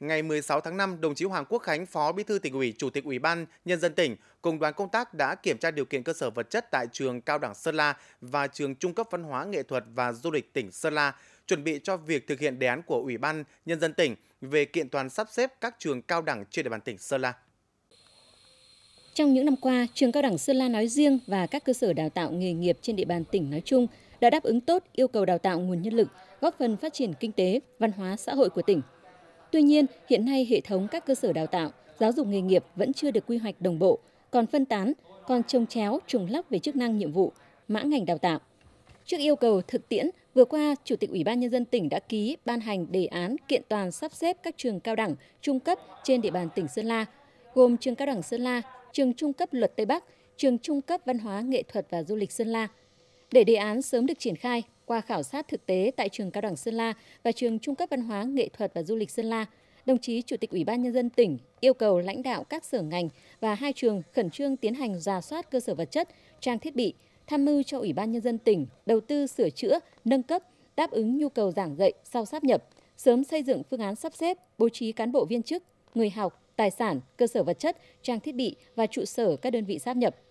Ngày 16 tháng 5, đồng chí Hoàng Quốc Khánh, Phó Bí thư tỉnh ủy, Chủ tịch Ủy ban nhân dân tỉnh cùng đoàn công tác đã kiểm tra điều kiện cơ sở vật chất tại trường Cao đẳng Sơn La và trường Trung cấp Văn hóa Nghệ thuật và Du lịch tỉnh Sơn La, chuẩn bị cho việc thực hiện đề án của Ủy ban nhân dân tỉnh về kiện toàn sắp xếp các trường cao đẳng trên địa bàn tỉnh Sơn La. Trong những năm qua, trường Cao đẳng Sơn La nói riêng và các cơ sở đào tạo nghề nghiệp trên địa bàn tỉnh nói chung đã đáp ứng tốt yêu cầu đào tạo nguồn nhân lực, góp phần phát triển kinh tế, văn hóa xã hội của tỉnh. Tuy nhiên, hiện nay hệ thống các cơ sở đào tạo, giáo dục nghề nghiệp vẫn chưa được quy hoạch đồng bộ, còn phân tán, còn trông chéo trùng lắp về chức năng nhiệm vụ, mã ngành đào tạo. Trước yêu cầu thực tiễn, vừa qua Chủ tịch Ủy ban nhân dân tỉnh đã ký ban hành đề án kiện toàn sắp xếp các trường cao đẳng, trung cấp trên địa bàn tỉnh Sơn La, gồm trường cao đẳng Sơn La, trường trung cấp luật Tây Bắc, trường trung cấp văn hóa nghệ thuật và du lịch Sơn La. Để đề án sớm được triển khai, qua khảo sát thực tế tại trường Cao đẳng Sơn La và trường Trung cấp Văn hóa, Nghệ thuật và Du lịch Sơn La, đồng chí Chủ tịch Ủy ban Nhân dân tỉnh yêu cầu lãnh đạo các sở ngành và hai trường khẩn trương tiến hành giả soát cơ sở vật chất, trang thiết bị, tham mưu cho Ủy ban Nhân dân tỉnh đầu tư sửa chữa, nâng cấp, đáp ứng nhu cầu giảng dạy sau sáp nhập, sớm xây dựng phương án sắp xếp, bố trí cán bộ viên chức, người học, tài sản, cơ sở vật chất, trang thiết bị và trụ sở các đơn vị sáp nhập.